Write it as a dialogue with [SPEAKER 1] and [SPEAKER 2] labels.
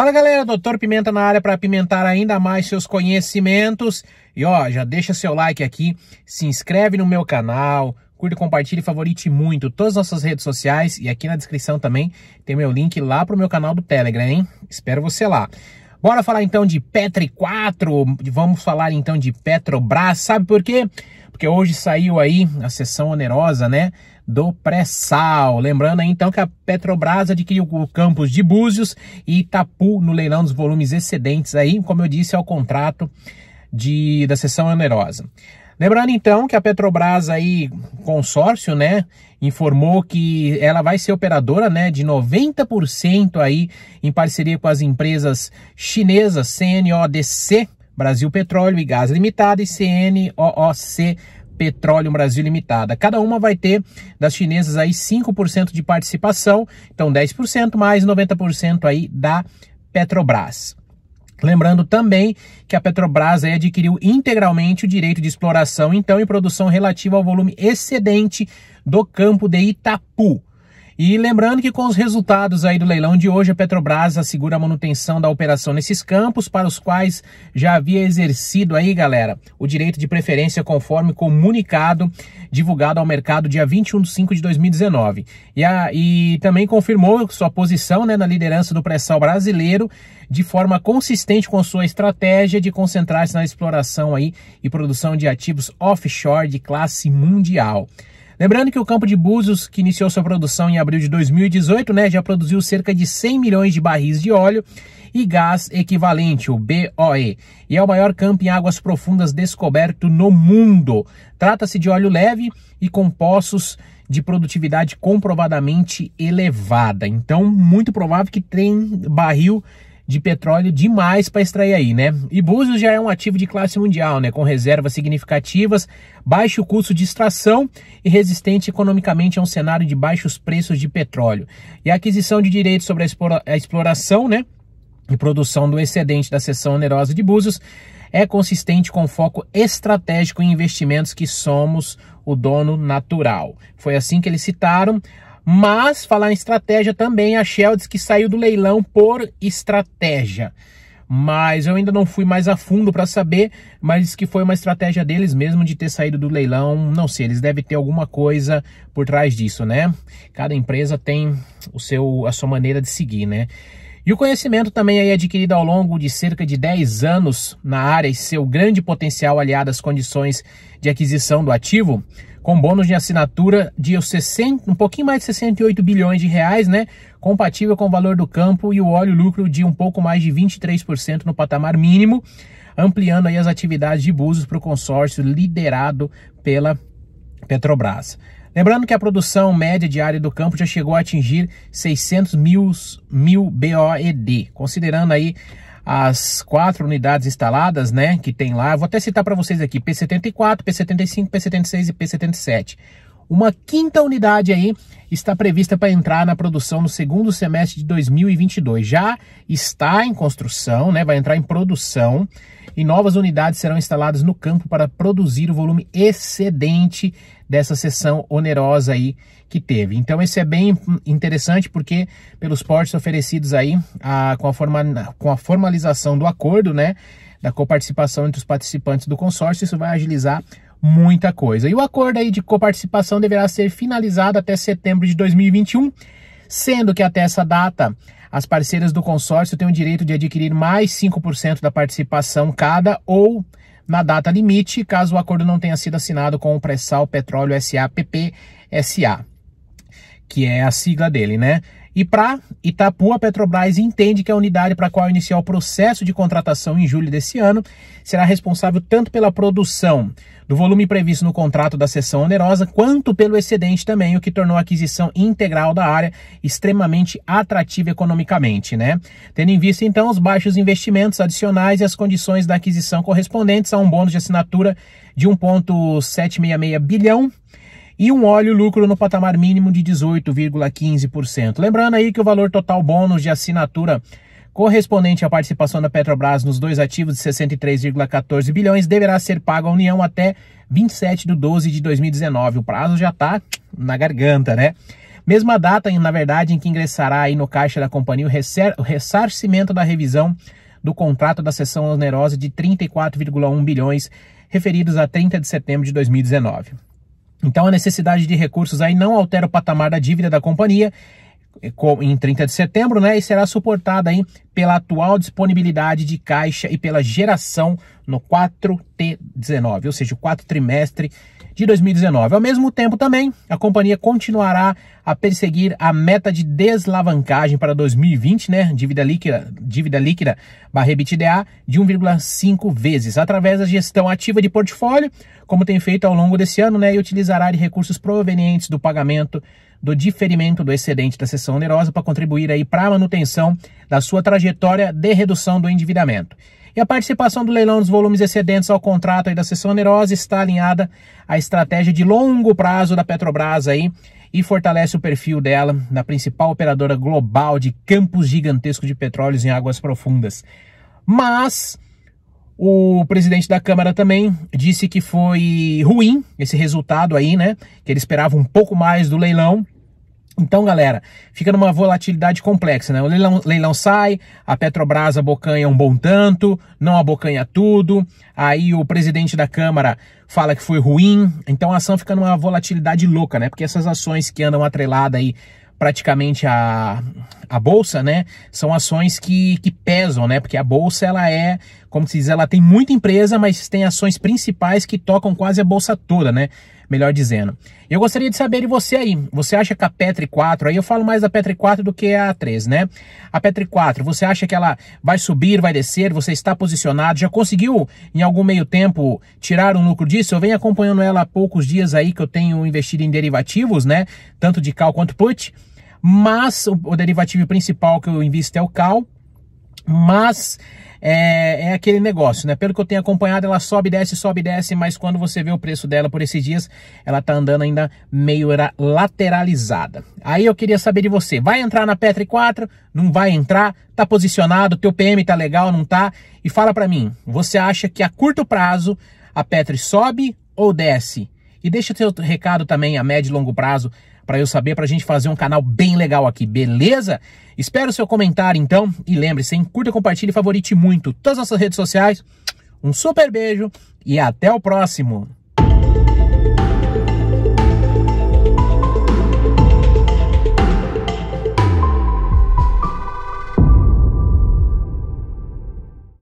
[SPEAKER 1] Fala galera, Doutor Pimenta na área para apimentar ainda mais seus conhecimentos. E ó, já deixa seu like aqui, se inscreve no meu canal, curta, e favorite muito todas as nossas redes sociais e aqui na descrição também tem meu link lá pro meu canal do Telegram, hein? Espero você lá. Bora falar então de Petri 4, vamos falar então de Petrobras, sabe por quê? Porque hoje saiu aí a sessão onerosa, né, do pré-sal. Lembrando aí, então que a Petrobras adquiriu o campus de Búzios e Itapu no leilão dos volumes excedentes aí, como eu disse, é o contrato de, da sessão onerosa. Lembrando então que a Petrobras aí, consórcio, né, informou que ela vai ser operadora, né, de 90% aí em parceria com as empresas chinesas CNODC, Brasil Petróleo e Gás Limitada e CNOOC Petróleo Brasil Limitada. Cada uma vai ter das chinesas aí 5% de participação, então 10% mais 90% aí da Petrobras. Lembrando também que a Petrobras adquiriu integralmente o direito de exploração, então, e produção relativa ao volume excedente do campo de Itapu. E lembrando que com os resultados aí do leilão de hoje, a Petrobras assegura a manutenção da operação nesses campos para os quais já havia exercido aí, galera, o direito de preferência conforme comunicado divulgado ao mercado dia 21 de 5 de 2019. E, a, e também confirmou sua posição né, na liderança do pré-sal brasileiro de forma consistente com sua estratégia de concentrar-se na exploração aí e produção de ativos offshore de classe mundial. Lembrando que o campo de Búzios, que iniciou sua produção em abril de 2018, né, já produziu cerca de 100 milhões de barris de óleo e gás equivalente, o BOE, e é o maior campo em águas profundas descoberto no mundo. Trata-se de óleo leve e com poços de produtividade comprovadamente elevada. Então, muito provável que tem barril de petróleo demais para extrair aí, né? E Búzios já é um ativo de classe mundial, né? Com reservas significativas, baixo custo de extração e resistente economicamente a um cenário de baixos preços de petróleo. E a aquisição de direitos sobre a exploração, né? E produção do excedente da seção onerosa de Búzios é consistente com foco estratégico em investimentos que somos o dono natural. Foi assim que eles citaram mas, falar em estratégia também, a Shell diz que saiu do leilão por estratégia. Mas eu ainda não fui mais a fundo para saber, mas diz que foi uma estratégia deles mesmo de ter saído do leilão. Não sei, eles devem ter alguma coisa por trás disso, né? Cada empresa tem o seu, a sua maneira de seguir, né? E o conhecimento também aí adquirido ao longo de cerca de 10 anos na área e seu grande potencial aliado às condições de aquisição do ativo com bônus de assinatura de 60, um pouquinho mais de 68 bilhões de reais, né? Compatível com o valor do campo e o óleo lucro de um pouco mais de 23% no patamar mínimo, ampliando aí as atividades de búzios para o consórcio liderado pela Petrobras. Lembrando que a produção média diária do campo já chegou a atingir 600 mil, mil BOED, considerando aí as quatro unidades instaladas, né, que tem lá. vou até citar para vocês aqui, P74, P75, P76 e P77. Uma quinta unidade aí está prevista para entrar na produção no segundo semestre de 2022. Já está em construção, né, vai entrar em produção e novas unidades serão instaladas no campo para produzir o volume excedente dessa sessão onerosa aí que teve. Então esse é bem interessante porque pelos portes oferecidos aí a, com, a forma, com a formalização do acordo, né, da coparticipação entre os participantes do consórcio, isso vai agilizar muita coisa. E o acordo aí de coparticipação deverá ser finalizado até setembro de 2021 sendo que até essa data as parceiras do consórcio têm o direito de adquirir mais 5% da participação cada ou na data limite, caso o acordo não tenha sido assinado com o pré-sal Petróleo SAPP SA, que é a sigla dele, né? E para Itapu, a Petrobras entende que a unidade para a qual iniciar o processo de contratação em julho desse ano será responsável tanto pela produção do volume previsto no contrato da seção onerosa, quanto pelo excedente também, o que tornou a aquisição integral da área extremamente atrativa economicamente, né? Tendo em vista, então, os baixos investimentos adicionais e as condições da aquisição correspondentes a um bônus de assinatura de 1,766 bilhão e um óleo lucro no patamar mínimo de 18,15%. Lembrando aí que o valor total bônus de assinatura correspondente à participação da Petrobras nos dois ativos de 63,14 bilhões deverá ser pago à União até 27 de 12 de 2019. O prazo já está na garganta, né? Mesma data, na verdade, em que ingressará aí no caixa da companhia o ressarcimento da revisão do contrato da sessão onerosa de 34,1 bilhões referidos a 30 de setembro de 2019. Então a necessidade de recursos aí não altera o patamar da dívida da companhia eh, em 30 de setembro, né, e será suportada aí pela atual disponibilidade de caixa e pela geração no 4T19, ou seja, o quarto trimestre de 2019. Ao mesmo tempo também, a companhia continuará a perseguir a meta de deslavancagem para 2020, né? Dívida líquida, dívida líquida barra EBITDA de 1,5 vezes, através da gestão ativa de portfólio, como tem feito ao longo desse ano, né? E utilizará de recursos provenientes do pagamento do diferimento do excedente da sessão onerosa para contribuir aí para a manutenção da sua trajetória de redução do endividamento. E a participação do leilão dos volumes excedentes ao contrato aí da sessão onerosa está alinhada à estratégia de longo prazo da Petrobras aí, e fortalece o perfil dela na principal operadora global de campos gigantescos de petróleos em águas profundas. Mas o presidente da Câmara também disse que foi ruim esse resultado aí, né? Que ele esperava um pouco mais do leilão então, galera, fica numa volatilidade complexa, né? O leilão, leilão, sai, a Petrobras abocanha é um bom tanto, não abocanha tudo, aí o presidente da Câmara fala que foi ruim, então a ação fica numa volatilidade louca, né? Porque essas ações que andam atreladas aí praticamente a, a bolsa, né? São ações que, que pesam, né? Porque a bolsa ela é, como se diz, ela tem muita empresa, mas tem ações principais que tocam quase a bolsa toda, né? melhor dizendo. Eu gostaria de saber de você aí. Você acha que a Petri 4, aí eu falo mais da Petri 4 do que a 3, né? A Petri 4, você acha que ela vai subir, vai descer? Você está posicionado? Já conseguiu em algum meio tempo tirar um lucro disso? Eu venho acompanhando ela há poucos dias aí que eu tenho investido em derivativos, né? Tanto de cal quanto put. Mas o derivativo principal que eu invisto é o cal, mas é, é, aquele negócio, né? Pelo que eu tenho acompanhado, ela sobe, desce, sobe, desce, mas quando você vê o preço dela por esses dias, ela tá andando ainda meio lateralizada. Aí eu queria saber de você, vai entrar na Petri 4? Não vai entrar? Tá posicionado? Teu PM tá legal? Não tá? E fala para mim, você acha que a curto prazo a Petri sobe ou desce? E deixa seu recado também a médio e longo prazo para eu saber, para a gente fazer um canal bem legal aqui, beleza? Espero o seu comentário então e lembre-se, curta, compartilhe e favorite muito todas as nossas redes sociais. Um super beijo e até o próximo!